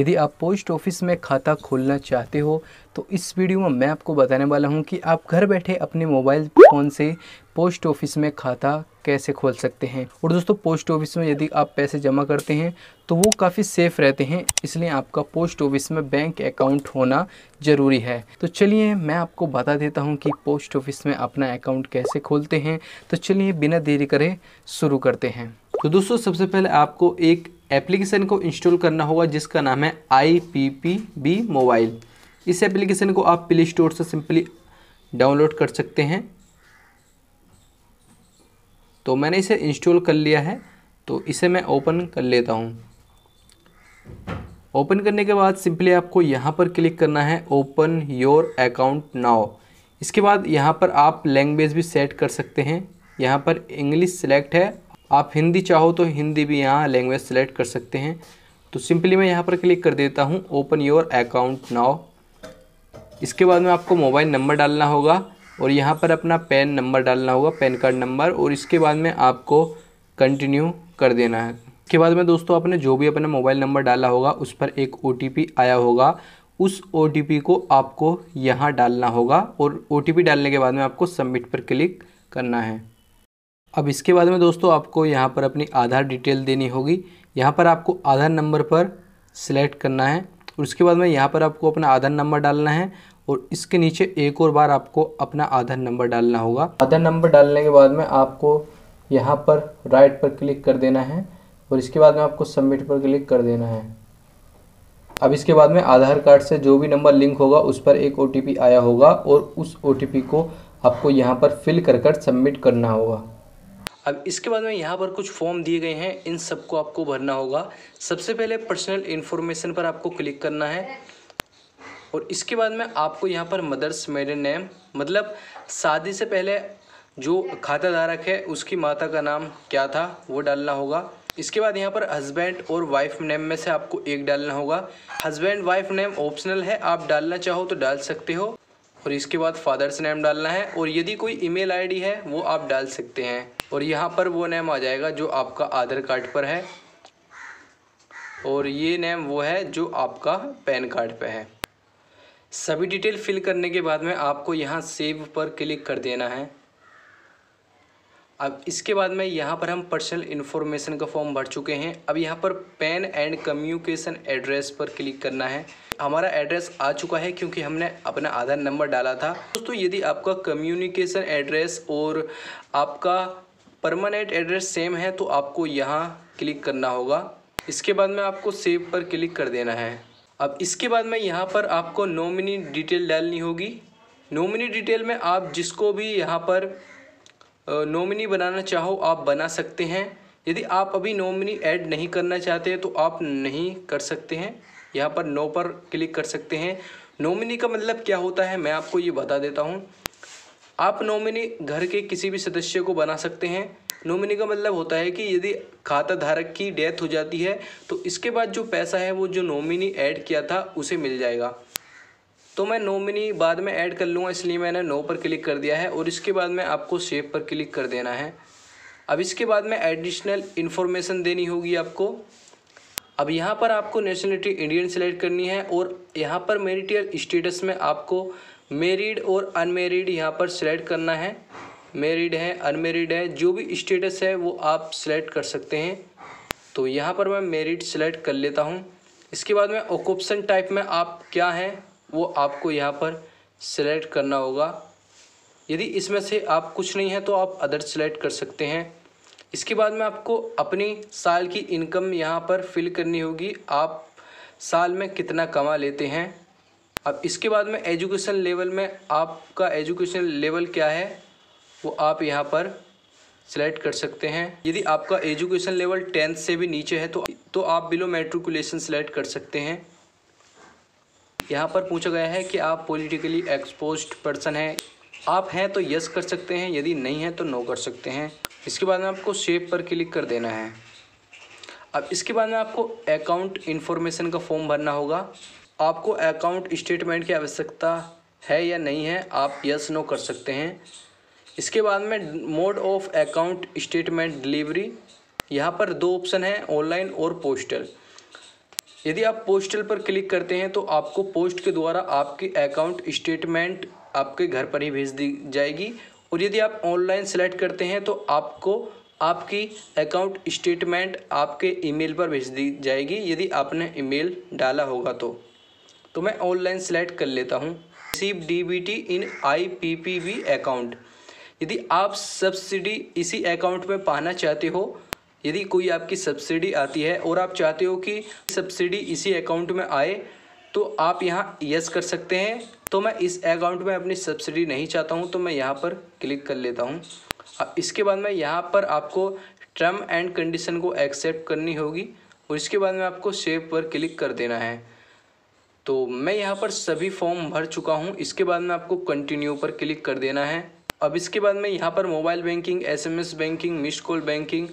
यदि आप post office में खाता खोलना चाहते हो तो इस वीडियो में मैं आपको बताने वाला हूं कि आप घर बैठे अपने मोबाइल फ़ोन से पोस्ट ऑफिस में खाता कैसे खोल सकते हैं और दोस्तों पोस्ट ऑफिस में यदि आप पैसे जमा करते हैं तो वो काफ़ी सेफ़ रहते हैं इसलिए आपका पोस्ट ऑफिस में बैंक अकाउंट होना ज़रूरी है तो चलिए मैं आपको बता देता हूँ कि पोस्ट ऑफिस में अपना अकाउंट कैसे खोलते हैं तो चलिए बिना देरी करें शुरू करते हैं तो दोस्तों सबसे पहले आपको एक एप्लीकेशन को इंस्टॉल करना होगा जिसका नाम है I P P B mobile इस एप्लीकेशन को आप प्ले स्टोर से सिंपली डाउनलोड कर सकते हैं तो मैंने इसे इंस्टॉल कर लिया है तो इसे मैं ओपन कर लेता हूँ ओपन करने के बाद सिंपली आपको यहाँ पर क्लिक करना है ओपन योर अकाउंट नाव इसके बाद यहाँ पर आप लैंग्वेज भी सेट कर सकते हैं यहाँ पर इंग्लिश सेलेक्ट है आप हिंदी चाहो तो हिंदी भी यहाँ लैंग्वेज सेलेक्ट कर सकते हैं तो सिंपली मैं यहाँ पर क्लिक कर देता हूँ ओपन योर अकाउंट नाउ इसके बाद में आपको मोबाइल नंबर डालना होगा और यहाँ पर अपना पैन नंबर डालना होगा पैन कार्ड नंबर और इसके बाद में आपको कंटिन्यू कर देना है इसके बाद में दोस्तों आपने जो भी अपना मोबाइल नंबर डाला होगा उस पर एक ओ आया होगा उस ओ को आपको यहाँ डालना होगा और ओ डालने के बाद में आपको सबमिट पर क्लिक करना है अब इसके बाद में दोस्तों आपको यहाँ पर अपनी आधार डिटेल देनी होगी यहाँ पर आपको आधार नंबर पर सिलेक्ट करना है और उसके बाद में यहाँ पर आपको अपना आधार नंबर डालना है और इसके नीचे एक और बार आपको अपना आधार नंबर डालना होगा आधार नंबर डालने के बाद में आपको यहाँ पर राइट पर क्लिक कर देना है और इसके बाद में आपको सबमिट पर क्लिक कर देना है अब इसके बाद में आधार कार्ड से जो भी नंबर लिंक होगा उस पर एक ओ आया होगा और उस ओ को आपको यहाँ पर फिल कर कर सबमिट करना होगा अब इसके बाद में यहाँ पर कुछ फॉर्म दिए गए हैं इन सबको आपको भरना होगा सबसे पहले पर्सनल इन्फॉर्मेशन पर आपको क्लिक करना है और इसके बाद में आपको यहाँ पर मदर्स मेडन नेम मतलब शादी से पहले जो खाता धारक है उसकी माता का नाम क्या था वो डालना होगा इसके बाद यहाँ पर हस्बैंड और वाइफ नेम में से आपको एक डालना होगा हस्बैंड वाइफ नेम ऑप्शनल है आप डालना चाहो तो डाल सकते हो और इसके बाद फादर्स नेम डालना है और यदि कोई ईमेल आईडी है वो आप डाल सकते हैं और यहाँ पर वो नेम आ जाएगा जो आपका आधार कार्ड पर है और ये नेम वो है जो आपका पैन कार्ड पे है सभी डिटेल फिल करने के बाद में आपको यहाँ सेव पर क्लिक कर देना है अब इसके बाद में यहाँ पर हम पर्सनल इन्फॉर्मेशन का फॉर्म भर चुके हैं अब यहाँ पर पैन एंड कम्युनिकेशन एड्रेस पर क्लिक करना है हमारा एड्रेस आ चुका है क्योंकि हमने अपना आधार नंबर डाला था दोस्तों यदि आपका कम्युनिकेशन एड्रेस और आपका परमानेंट एड्रेस सेम है तो आपको यहाँ क्लिक करना होगा इसके बाद में आपको सेव पर क्लिक कर देना है अब इसके बाद में यहाँ पर आपको नॉमिनी डिटेल डालनी होगी नॉमिनी डिटेल में आप जिसको भी यहाँ पर नॉमिनी बनाना चाहो आप बना सकते हैं यदि आप अभी नॉमिनी ऐड नहीं करना चाहते तो आप नहीं कर सकते हैं यहाँ पर नो पर क्लिक कर सकते हैं नॉमिनी का मतलब क्या होता है मैं आपको ये बता देता हूँ आप नॉमिनी घर के किसी भी सदस्य को बना सकते हैं नॉमिनी का मतलब होता है कि यदि खाता धारक की डेथ हो जाती है तो इसके बाद जो पैसा है वो जो नॉमिनी ऐड किया था उसे मिल जाएगा तो मैं नॉमिनी बाद में ऐड कर लूँगा इसलिए मैंने नो पर क्लिक कर दिया है और इसके बाद में आपको सेव पर क्लिक कर देना है अब इसके बाद में एडिशनल इन्फॉर्मेशन देनी होगी आपको अब यहाँ पर आपको नेशनलिटी इंडियन सेलेक्ट करनी है और यहाँ पर मेरिटियल स्टेटस में आपको मेरिड और अनमेरिड यहाँ पर सिलेक्ट करना है मेरिड है अनमेरिड है जो भी स्टेटस है वो आप सेलेक्ट कर सकते हैं तो यहाँ पर मैं मेरिड सेलेक्ट कर लेता हूँ इसके बाद में ऑकोप्सन टाइप में आप क्या हैं वो आपको यहाँ पर सिलेक्ट करना होगा यदि इसमें से आप कुछ नहीं है तो आप अदर सेलेक्ट कर सकते हैं इसके बाद में आपको अपनी साल की इनकम यहाँ पर फिल करनी होगी आप साल में कितना कमा लेते हैं अब इसके बाद में एजुकेशन लेवल में आपका एजुकेशन लेवल क्या है वो आप यहाँ पर सेलेक्ट कर सकते हैं यदि आपका एजुकेशन लेवल टेंथ से भी नीचे है तो तो आप बिलो मेट्रिकुलेशन सेलेक्ट कर सकते हैं यहाँ पर पूछा गया है कि आप पॉलिटिकली एक्सपोज पर्सन हैं आप हैं तो यस कर सकते हैं यदि नहीं है तो नो कर सकते हैं इसके बाद में आपको सेव पर क्लिक कर देना है अब इसके बाद में आपको अकाउंट इन्फॉर्मेशन का फॉर्म भरना होगा आपको अकाउंट स्टेटमेंट की आवश्यकता है या नहीं है आप यस नो कर सकते हैं इसके बाद में mode of account statement delivery यहाँ पर दो ऑप्शन हैं ऑनलाइन और पोस्टल यदि आप पोस्टल पर क्लिक करते हैं तो आपको पोस्ट के द्वारा आपके अकाउंट स्टेटमेंट आपके घर पर ही भेज दी जाएगी और यदि आप ऑनलाइन सेलेक्ट करते हैं तो आपको आपकी अकाउंट स्टेटमेंट आपके ईमेल पर भेज दी जाएगी यदि आपने ईमेल डाला होगा तो तो मैं ऑनलाइन सेलेक्ट कर लेता हूँ receive DBT in IPPB account यदि आप सब्सिडी इसी अकाउंट में पाना चाहते हो यदि कोई आपकी सब्सिडी आती है और आप चाहते हो कि सब्सिडी इसी अकाउंट में आए तो आप यहाँ यस कर सकते हैं तो मैं इस अकाउंट में अपनी सब्सिडी नहीं चाहता हूँ तो मैं यहाँ पर क्लिक कर लेता हूँ अब इसके बाद में यहाँ पर आपको टर्म एंड कंडीशन को एक्सेप्ट करनी होगी और इसके बाद में आपको सेव पर क्लिक कर देना है तो मैं यहाँ पर सभी फॉर्म भर चुका हूँ इसके बाद में आपको कंटिन्यू पर क्लिक कर देना है अब इसके बाद में यहाँ पर mobile banking SMS banking miss call banking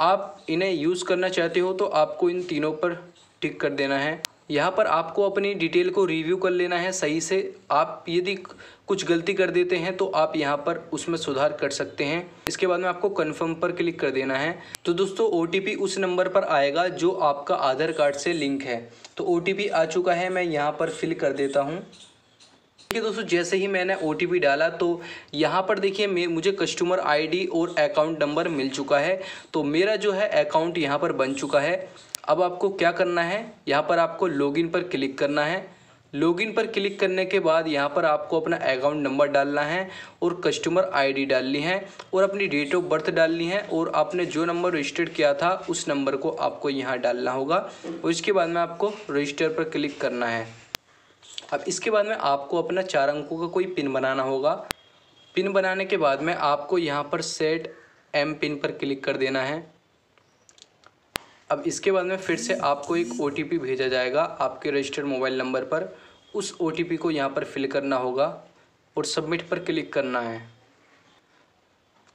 आप इन्हें यूज़ करना चाहते हो तो आपको इन तीनों पर टिक कर देना है यहाँ पर आपको अपनी डिटेल को रिव्यू कर लेना है सही से आप यदि कुछ गलती कर देते हैं तो आप यहाँ पर उसमें सुधार कर सकते हैं इसके बाद में आपको कन्फर्म पर क्लिक कर देना है तो दोस्तों ओ उस नंबर पर आएगा जो आपका आधार कार्ड से लिंक है तो ओ आ चुका है मैं यहाँ पर फिल कर देता हूँ है दोस्तों जैसे ही मैंने ओ डाला तो यहाँ पर देखिए मुझे कस्टमर आई और अकाउंट नंबर मिल चुका है तो मेरा जो है अकाउंट यहाँ पर बन चुका है अब आपको क्या करना है यहाँ पर आपको लॉगिन पर क्लिक करना है लॉगिन पर क्लिक करने के बाद यहाँ पर आपको अपना अकाउंट नंबर डालना है और कस्टमर आईडी डालनी है और अपनी डेट ऑफ बर्थ डालनी है और आपने जो नंबर रजिस्टर्ड किया था उस नंबर को आपको यहाँ डालना होगा और इसके बाद में आपको रजिस्टर पर क्लिक करना है अब इसके बाद में आपको अपना चार अंकों का कोई पिन बनाना होगा पिन बनाने के बाद में आपको यहाँ पर सेट एम पिन पर क्लिक कर देना है अब इसके बाद में फिर से आपको एक ओ भेजा जाएगा आपके रजिस्टर्ड मोबाइल नंबर पर उस ओ को यहाँ पर फिल करना होगा और सबमिट पर क्लिक करना है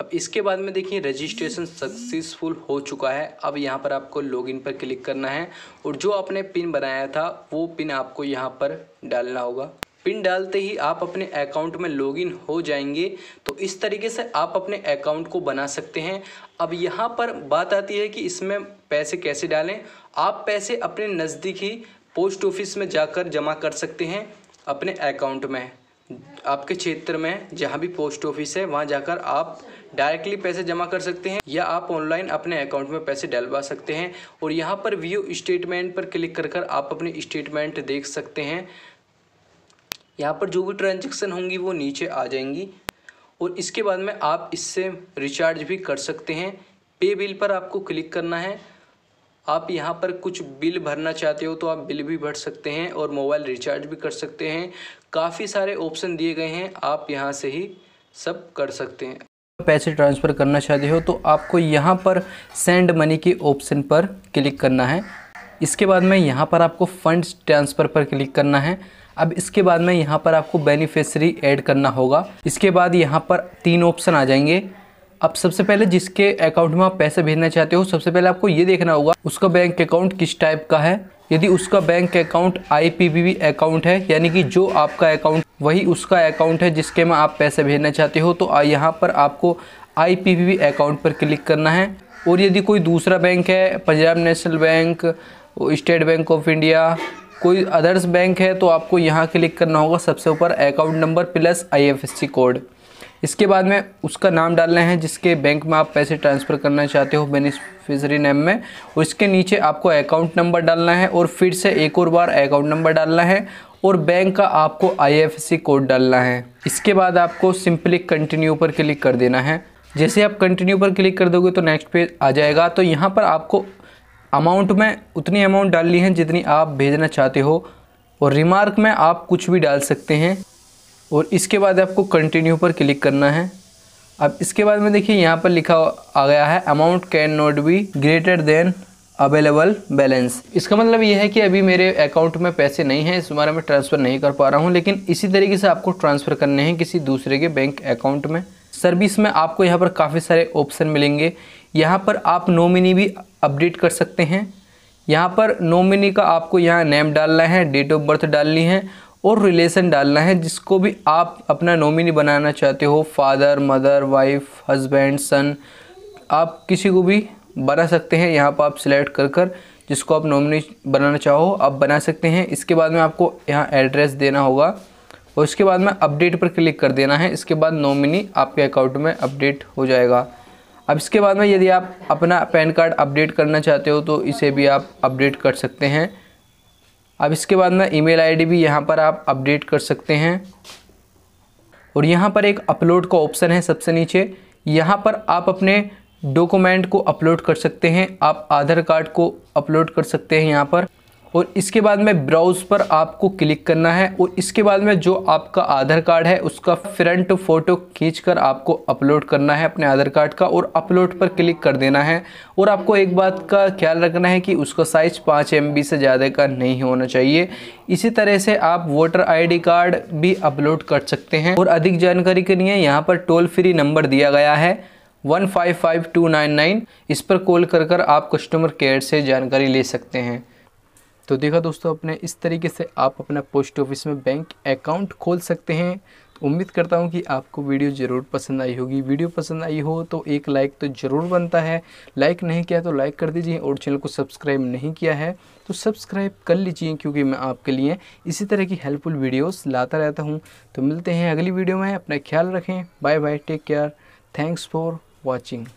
अब इसके बाद में देखिए रजिस्ट्रेशन सक्सेसफुल हो चुका है अब यहाँ पर आपको लॉगिन पर क्लिक करना है और जो आपने पिन बनाया था वो पिन आपको यहाँ पर डालना होगा पिन डालते ही आप अपने अकाउंट में लॉगिन हो जाएंगे तो इस तरीके से आप अपने अकाउंट को बना सकते हैं अब यहाँ पर बात आती है कि इसमें पैसे कैसे डालें आप पैसे अपने नज़दीकी पोस्ट ऑफिस में जाकर जमा कर सकते हैं अपने अकाउंट में आपके क्षेत्र में जहाँ भी पोस्ट ऑफिस है वहाँ जाकर आप डायरेक्टली पैसे जमा कर सकते हैं या आप ऑनलाइन अपने अकाउंट में पैसे डलवा सकते हैं और यहाँ पर व्यू स्टेटमेंट पर क्लिक कर कर आप अपनी स्टेटमेंट देख सकते हैं यहाँ पर जो भी ट्रांजेक्शन होंगी वो नीचे आ जाएंगी और इसके बाद में आप इससे रिचार्ज भी कर सकते हैं पे बिल पर आपको क्लिक करना है आप यहाँ पर कुछ बिल भरना चाहते हो तो आप बिल भी भर सकते हैं और मोबाइल रिचार्ज भी कर सकते हैं काफ़ी सारे ऑप्शन दिए गए हैं आप यहाँ से ही सब कर सकते हैं पैसे ट्रांसफ़र करना चाहते हो तो आपको यहाँ पर सेंड मनी के ऑप्शन पर क्लिक करना है इसके बाद में यहाँ पर आपको फंड्स ट्रांसफ़र पर क्लिक करना है अब इसके बाद में यहाँ पर आपको बेनिफिशरी ऐड करना होगा इसके बाद यहाँ पर तीन ऑप्शन आ जाएंगे अब सबसे पहले जिसके अकाउंट में आप पैसे भेजना चाहते हो सबसे पहले आपको ये देखना होगा उसका बैंक अकाउंट किस टाइप का है यदि उसका बैंक अकाउंट आई अकाउंट है यानी कि जो आपका अकाउंट वही उसका अकाउंट है जिसके में आप पैसे भेजना चाहते हो तो यहाँ पर आपको आई अकाउंट पर क्लिक करना है और यदि कोई दूसरा बैंक है Punjab national bank state bank of India कोई अदर्स बैंक है तो आपको यहाँ क्लिक करना होगा सबसे ऊपर account number plus IFSC code इसके बाद में उसका नाम डालना है जिसके बैंक में आप पैसे ट्रांसफ़र करना चाहते हो बेनिफिशरी नेम में उसके नीचे आपको अकाउंट नंबर डालना है और फिर से एक और बार अकाउंट नंबर डालना है और बैंक का आपको आईएफएससी कोड डालना है इसके बाद आपको सिंपली कंटिन्यू पर क्लिक कर देना है जैसे आप कंटिन्यू पर क्लिक कर दोगे तो नेक्स्ट पेज आ जाएगा तो यहाँ पर आपको अमाउंट में उतनी अमाउंट डालनी है जितनी आप भेजना चाहते हो और रिमार्क में आप कुछ भी डाल सकते हैं और इसके बाद आपको कंटिन्यू पर क्लिक करना है अब इसके बाद में देखिए यहाँ पर लिखा आ गया है amount can not be greater than available balance इसका मतलब ये है कि अभी मेरे अकाउंट में पैसे नहीं हैं इस बारे में ट्रांसफ़र नहीं कर पा रहा हूँ लेकिन इसी तरीके से आपको ट्रांसफ़र करने हैं किसी दूसरे के बैंक अकाउंट में सर्विस में आपको यहाँ पर काफ़ी सारे ऑप्शन मिलेंगे यहाँ पर आप नोमिनी भी अपडेट कर सकते हैं यहाँ पर नोमिनी का आपको यहाँ नेम डालना है डेट ऑफ बर्थ डालनी है और रिलेशन डालना है जिसको भी आप अपना नॉमिनी बनाना चाहते हो father mother wife husband son आप किसी को भी बना सकते हैं यहाँ पर आप सिलेक्ट कर कर जिसको आप नॉमिनी बनाना चाहो आप बना सकते हैं इसके बाद में आपको यहाँ एड्रेस देना होगा और उसके बाद में अपडेट पर क्लिक कर देना है इसके बाद नॉमिनी आपके अकाउंट में अपडेट हो जाएगा अब इसके बाद में यदि आप अपना पैन कार्ड अपडेट करना चाहते हो तो इसे भी आप अपडेट कर सकते हैं अब इसके बाद में ईमेल आईडी भी यहाँ पर आप अपडेट कर सकते हैं और यहाँ पर एक अपलोड का ऑप्शन है सबसे नीचे यहाँ पर आप अपने डॉक्यूमेंट को अपलोड कर सकते हैं आप आधार कार्ड को अपलोड कर सकते हैं यहाँ पर और इसके बाद में ब्राउज़ पर आपको क्लिक करना है और इसके बाद में जो आपका आधार कार्ड है उसका फ्रंट फ़ोटो खींचकर आपको अपलोड करना है अपने आधार कार्ड का और अपलोड पर क्लिक कर देना है और आपको एक बात का ख्याल रखना है कि उसका साइज़ पाँच एम से ज़्यादा का नहीं होना चाहिए इसी तरह से आप वोटर आईडी कार्ड भी अपलोड कर सकते हैं और अधिक जानकारी के लिए यहाँ पर टोल फ्री नंबर दिया गया है one five five two nine nine इस पर कॉल कर कर आप कस्टमर केयर से जानकारी ले सकते हैं तो देखा दोस्तों अपने इस तरीके से आप अपना पोस्ट ऑफिस में बैंक अकाउंट खोल सकते हैं तो उम्मीद करता हूं कि आपको वीडियो ज़रूर पसंद आई होगी वीडियो पसंद आई हो तो एक लाइक तो ज़रूर बनता है लाइक नहीं किया तो लाइक कर दीजिए और चैनल को सब्सक्राइब नहीं किया है तो सब्सक्राइब कर लीजिए क्योंकि मैं आपके लिए इसी तरह की हेल्पफुल वीडियोस लाता रहता हूँ तो मिलते हैं अगली वीडियो में अपना ख्याल रखें bye bye take care thanks for watching